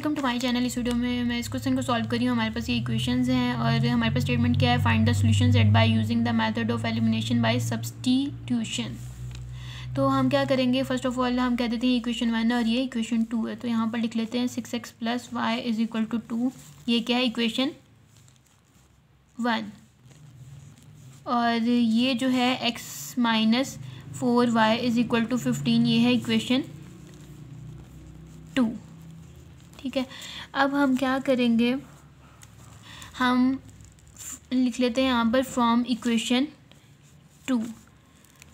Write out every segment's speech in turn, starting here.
welcome to my channel इस video में मैं इस क्वेश्चन को सॉल्व करी हूँ हमारे पास ये इक्वेशंस हैं और हमारे पास स्टेटमेंट क्या है find the solutions at by using the method of elimination by substitution तो हम क्या करेंगे फर्स्ट ऑफ ऑल हम कह देते हैं इक्वेशन वन और ये इक्वेशन टू है तो यहाँ पर लिख लेते हैं six X plus Y is equal to two ये क्या है इक्वेशन वन और ये जो है X minus four Y is equal to fifteen ये है इक्वेशन टू ठीक है अब हम क्या करेंगे हम लिख लेते हैं यहाँ पर from equation two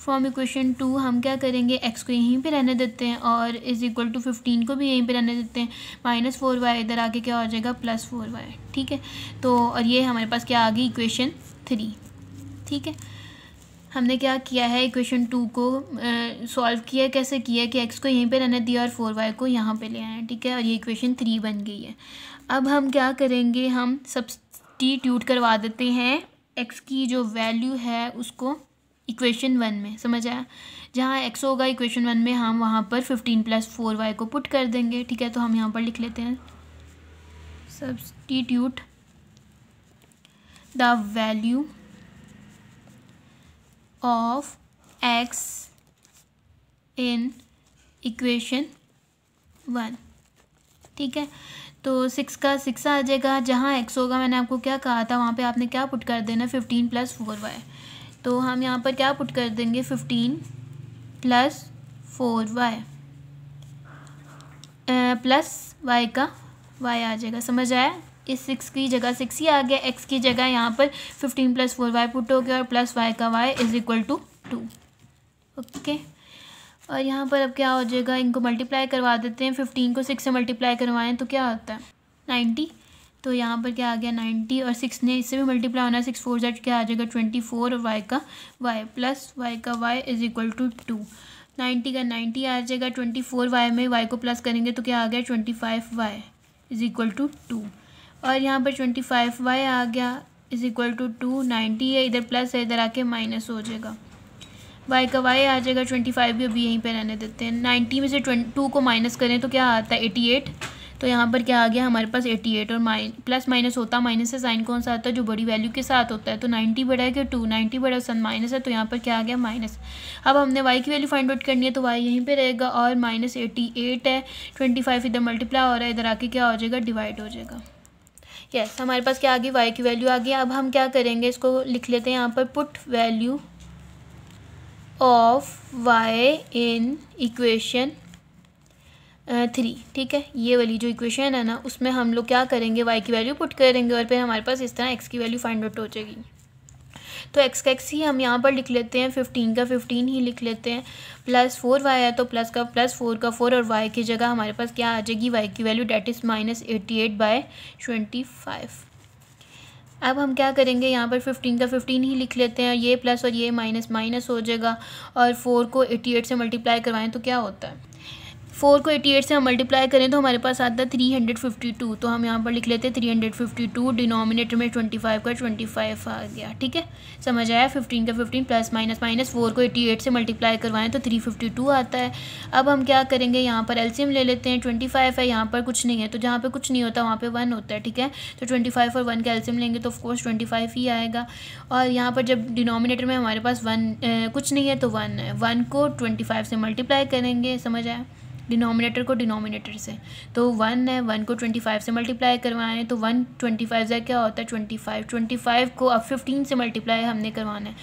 from equation two हम क्या करेंगे एक्स को यहीं पे रहने देते हैं और इज़ इक्वल टू फिफ्टीन को भी यहीं पे रहने देते हैं माइनस फोर वाई इधर आके क्या हो जाएगा प्लस फोर वाई ठीक है तो और ये हमारे पास क्या आ गई इक्वेशन थ्री ठीक है हमने क्या किया है इक्वेशन टू को सॉल्व किया कैसे किया कि एक्स को यहीं पे रहने दिया और फोर वाई को यहाँ पे ले आए ठीक है और ये इक्वेशन थ्री बन गई है अब हम क्या करेंगे हम सब्सटीट्यूट करवा देते हैं एक्स की जो वैल्यू है उसको इक्वेशन वन में समझ आया जहाँ एक्स होगा इक्वेशन वन में हम वहाँ पर फिफ्टीन प्लस फोर वाई को पुट कर देंगे ठीक है तो हम यहाँ पर लिख लेते हैं substitute the value of x in equation one ठीक है तो सिक्स का सिक्स आ जाएगा जहाँ एक्स होगा मैंने आपको क्या कहा था वहाँ पे आपने क्या पुट कर देना फिफ्टीन प्लस फोर वाई तो हम यहाँ पर क्या पुट कर देंगे fifteen plus four Y plus Y का वाई आ जाएगा समझ आया इस सिक्स की जगह सिक्स ही आ गया एक्स की जगह यहाँ पर fifteen plus four Y put हो गया और प्लस वाई का Y is equal to two okay और यहाँ पर अब क्या हो जाएगा इनको मल्टीप्लाई करवा देते हैं फिफ्टीन को सिक्स से मल्टीप्लाई करवाएं तो क्या होता है नाइन्टी तो यहाँ पर क्या आ गया नाइन्टी और सिक्स ने इससे भी मल्टीप्लाई होना है सिक्स फोर जेड क्या आ जाएगा ट्वेंटी फोर और वाई का वाई प्लस वाई का Y is equal to two ninety का नाइन्टी आ जाएगा ट्वेंटी फोर वाई में वाई को प्लस करेंगे तो क्या आ गया twenty five Y is equal to two और यहाँ पर ट्वेंटी फाइव वाई आ गया is equal to two ninety है इधर प्लस है इधर आके माइनस हो जाएगा वाई का वाई आ जाएगा ट्वेंटी फाइव भी अभी यहीं पे रहने देते हैं नाइन्टी में से टू को माइनस करें तो क्या आता है एटी एट तो यहाँ पर क्या आ गया हमारे पास एटी एट और माइन प्लस माइनस होता माइनस से साइन कौन सा आता है जो बड़ी वैल्यू के साथ होता है तो नाइन्टी बड़ा है कि टू नाइन्टी बड़ा सन माइनस है तो यहाँ पर क्या आ गया माइनस अब हमने वाई की वैल्यू फाइंड आउट करनी है तो वाई यहीं पे रहेगा और माइनस एटी एट है ट्वेंटी फाइव इधर मल्टीप्लाई हो रहा है इधर आके क्या हो जाएगा डिवाइड हो जाएगा यस yes, हमारे पास क्या आ गई वाई की वैल्यू आ गई अब हम क्या करेंगे इसको लिख लेते हैं यहाँ पर put value of Y in equation three ठीक है ये वाली जो इक्वेशन है ना उसमें हम लोग क्या करेंगे वाई की वैल्यू पुट करेंगे और फिर हमारे पास इस तरह एक्स की वैल्यू फाइंड आउट हो जाएगी तो एक्स का एक्स ही हम यहाँ पर लिख लेते हैं फिफ्टीन का फिफ्टीन ही लिख लेते हैं प्लस फोर वाई है तो प्लस का प्लस फोर का फोर और वाई की जगह हमारे पास क्या आ जाएगी वाई की value that is minus eighty eight by twenty five अब हम क्या करेंगे यहाँ पर फिफ्टीन का फिफ्टीन ही लिख लेते हैं ये प्लस और ये माइनस माइनस हो जाएगा और फोर को एटी एट से मल्टीप्लाई करवाएं तो क्या होता है फोर को एटी एट से हम मल्टीप्लाई करें तो हमारे पास आता है थ्री हंड्रेड फिफ्टी टू तो हम यहाँ पर लिख लेते हैं three hundred fifty two denominator में ट्वेंटी फाइव का ट्वेंटी फाइव आ गया ठीक है समझ आया फिफ्टीन का fifteen plus minus minus four को एटी एट से मल्टीप्लाई करवाएं तो थ्री फिफ्टी टू आता है अब हम क्या करेंगे यहाँ पर एल्सियम ले लेते हैं ट्वेंटी फाइव है यहाँ पर कुछ नहीं है तो जहाँ पर कुछ नहीं होता वहाँ पर वन होता है ठीक है तो ट्वेंटी फाइव और वन का एल्सीम लेंगे तो ऑफकोर्स ट्वेंटी फाइव ही आएगा और यहाँ पर जब डिनोमिनेटर में हमारे पास वन कुछ नहीं है तो वन है वन को ट्वेंटी फाइव से मल्टीप्लाई करेंगे समझ आया डिनोमिनेटर को डिनोमिनेटर से तो वन है वन को ट्वेंटी फाइव से मल्टीप्लाई करवाएं तो वन ट्वेंटी फाइव से क्या होता है ट्वेंटी फाइव ट्वेंटी फाइव को अब फिफ्टीन से मल्टीप्लाई हमने करवाना है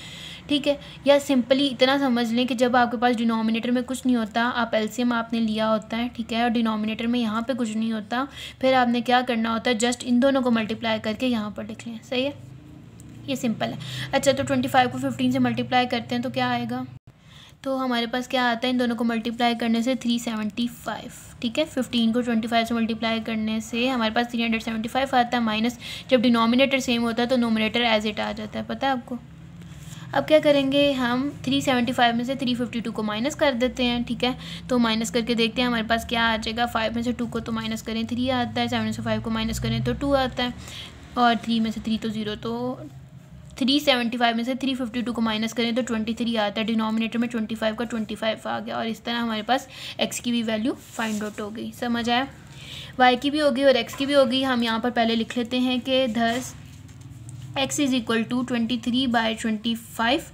ठीक है या सिंपली इतना समझ लें कि जब आपके पास डिनोमिनेटर में कुछ नहीं होता आप एलसीएम आपने लिया होता है ठीक है और डिनोमिनेटर में यहाँ पर कुछ नहीं होता फिर आपने क्या करना होता है जस्ट इन दोनों को मल्टीप्लाई करके यहाँ पर लिख लें सही है ये सिंपल है अच्छा तो ट्वेंटी फाइव को फिफ्टीन से मल्टीप्लाई करते हैं तो क्या आएगा तो हमारे पास क्या आता है इन दोनों को मल्टीप्लाई करने से थ्री सेवेंटी फाइव ठीक है फिफ्टीन को ट्वेंटी फाइव से मल्टीप्लाई करने से हमारे पास थ्री हंड्रेड सेवेंटी फाइव आता है माइनस जब डिनोमिनेटर सेम होता है तो नोमिनेटर एज इट आ जाता है पता है आपको अब क्या करेंगे हम थ्री सेवेंटी फाइव में से थ्री फिफ्टी टू को माइनस कर देते हैं ठीक है तो माइनस करके देखते हैं हमारे पास क्या आ जाएगा फाइव में से टू को तो माइनस करें थ्री आता है सेवन से फाइव को माइनस करें तो टू आता है और थ्री में से थ्री तो ज़ीरो तो थ्री सेवेंटी फाइव में से थ्री फिफ्टी टू को माइनस करें तो ट्वेंटी थ्री आता है डिनोमिनेटर में ट्वेंटी फाइव का ट्वेंटी फाइव आ गया और इस तरह हमारे पास एक्स की भी वैल्यू फाइंड आउट हो गई समझ आया वाई की भी होगी और एक्स की भी होगी हम यहाँ पर पहले लिख लेते हैं कि दस x is equal to twenty three by twenty five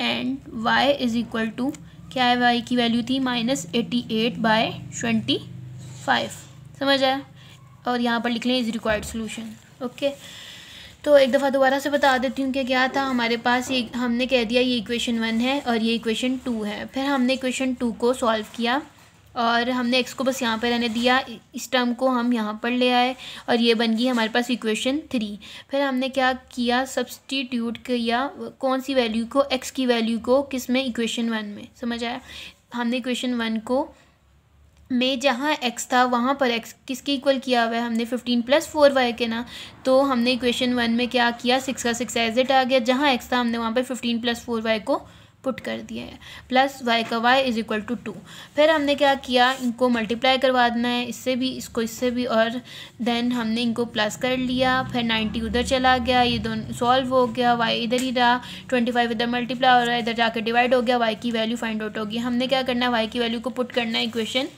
and y is equal to क्या है वाई की वैल्यू थी minus eighty eight by twenty five समझ आया और यहाँ पर लिख लें इज़ रिक्वायर्ड सोल्यूशन ओके तो एक दफ़ा दोबारा से बता देती हूँ कि क्या था हमारे पास ये हमने कह दिया ये इक्वेशन वन है और ये इक्वेशन टू है फिर हमने इक्वेशन टू को सॉल्व किया और हमने एक्स को बस यहाँ पर रहने दिया इस टर्म को हम यहाँ पर ले आए और ये बन गई हमारे पास इक्वेशन थ्री फिर हमने क्या किया सब्सटीट्यूट किया कौन सी वैल्यू को एक्स की वैल्यू को किस में इक्वेशन वन में समझ आया हमने इक्वेशन वन को में जहाँ x था वहाँ पर x किसके इक्वल किया हुआ है हमने 15 प्लस फोर वाई के ना तो हमने इक्वेशन वन में क्या किया सिक्स का सिक्स एज इट आ गया जहाँ x था हमने वहाँ पर 15 प्लस फोर वाई को पुट कर दिया है प्लस वाई का y is equal to two फिर हमने क्या किया इनको मल्टीप्लाई करवा देना है इससे भी इसको इससे भी और देन हमने इनको प्लस कर लिया फिर नाइन्टी उधर चला गया ये दोनों सॉल्व हो गया वाई इधर ही रहा ट्वेंटी फाइव इधर मल्टीप्लाई हो रहा है इधर जाकर डिवाइड हो गया वाई की वैल्यू फाइंड आउट होगी हमने क्या करना है वाई की वैल्यू को पुट करना है इक्वेशन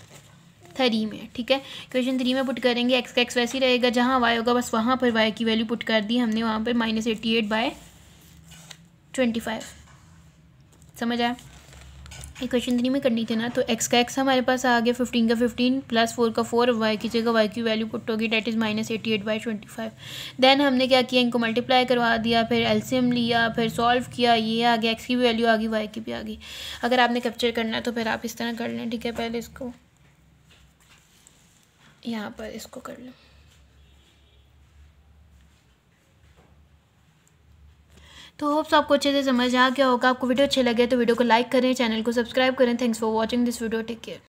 थ्री में ठीक है क्वेश्चन थ्री में पुट करेंगे एक्स का एक्स वैसे ही रहेगा जहाँ वाई होगा बस वहाँ पर वाई की वैल्यू पुट कर दी हमने वहाँ पर minus eighty eight by twenty five समझ आया ये क्वेश्चन थ्री में करनी थी ना तो एक्स का एक्स हमारे पास आ गया फिफ्टीन का फिफ्टीन प्लस फोर का फोर वाई की जगह वाई की वैल्यू पुट होगी that is minus eighty eight by twenty five then हमने क्या किया इनको मल्टीप्लाई करवा दिया फिर एल्सियम लिया फिर सॉल्व किया ये आ गया एक्स की भी वैल्यू आ गई वाई की भी आ गई अगर आपने कैप्चर करना है तो फिर आप इस तरह कर लें ठीक है पहले इसको यहाँ पर इसको कर लो तो होप्स आपको अच्छे से समझ आ गया होगा आपको वीडियो अच्छे लगे तो वीडियो को लाइक करें चैनल को सब्सक्राइब करें thanks for watching this video take care